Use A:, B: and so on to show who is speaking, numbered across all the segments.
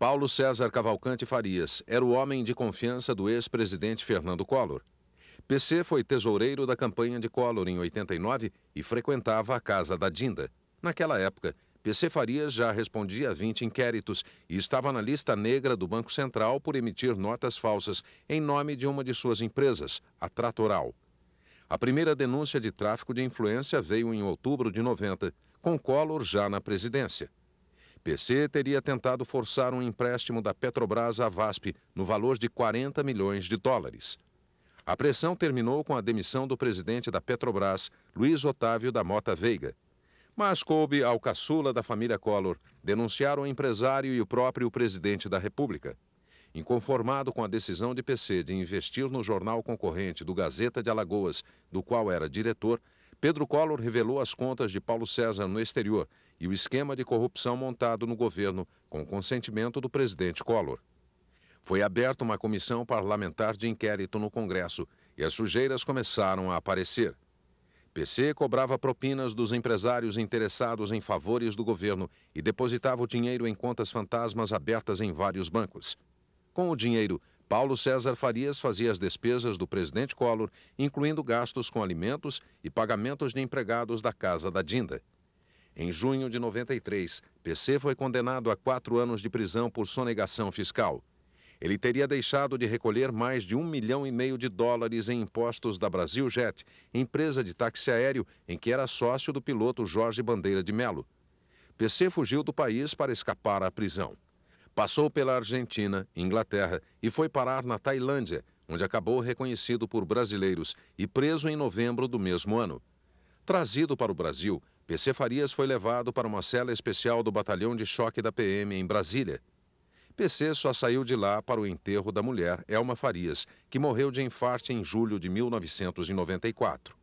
A: Paulo César Cavalcante Farias era o homem de confiança do ex-presidente Fernando Collor. PC foi tesoureiro da campanha de Collor em 89 e frequentava a casa da Dinda. Naquela época, PC Farias já respondia a 20 inquéritos e estava na lista negra do Banco Central por emitir notas falsas em nome de uma de suas empresas, a Tratoral. A primeira denúncia de tráfico de influência veio em outubro de 90, com Collor já na presidência. PC teria tentado forçar um empréstimo da Petrobras à VASP no valor de 40 milhões de dólares. A pressão terminou com a demissão do presidente da Petrobras, Luiz Otávio da Mota Veiga. Mas coube ao caçula da família Collor denunciar o empresário e o próprio presidente da República. Inconformado com a decisão de PC de investir no jornal concorrente do Gazeta de Alagoas, do qual era diretor, Pedro Collor revelou as contas de Paulo César no exterior e o esquema de corrupção montado no governo com consentimento do presidente Collor. Foi aberta uma comissão parlamentar de inquérito no Congresso e as sujeiras começaram a aparecer. PC cobrava propinas dos empresários interessados em favores do governo e depositava o dinheiro em contas fantasmas abertas em vários bancos. Com o dinheiro, Paulo César Farias fazia as despesas do presidente Collor, incluindo gastos com alimentos e pagamentos de empregados da Casa da Dinda. Em junho de 93, PC foi condenado a quatro anos de prisão por sonegação fiscal. Ele teria deixado de recolher mais de um milhão e meio de dólares em impostos da Brasiljet, empresa de táxi aéreo em que era sócio do piloto Jorge Bandeira de Melo. PC fugiu do país para escapar à prisão. Passou pela Argentina, Inglaterra e foi parar na Tailândia, onde acabou reconhecido por brasileiros e preso em novembro do mesmo ano. Trazido para o Brasil, PC Farias foi levado para uma cela especial do Batalhão de Choque da PM em Brasília. PC só saiu de lá para o enterro da mulher, Elma Farias, que morreu de infarte em julho de 1994.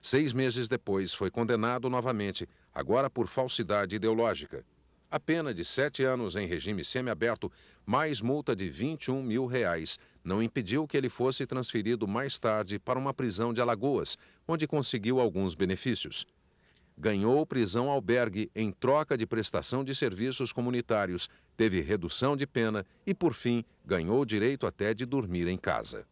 A: Seis meses depois, foi condenado novamente, agora por falsidade ideológica. A pena de sete anos em regime semiaberto, mais multa de 21 mil reais, não impediu que ele fosse transferido mais tarde para uma prisão de Alagoas, onde conseguiu alguns benefícios ganhou prisão albergue em troca de prestação de serviços comunitários, teve redução de pena e, por fim, ganhou direito até de dormir em casa.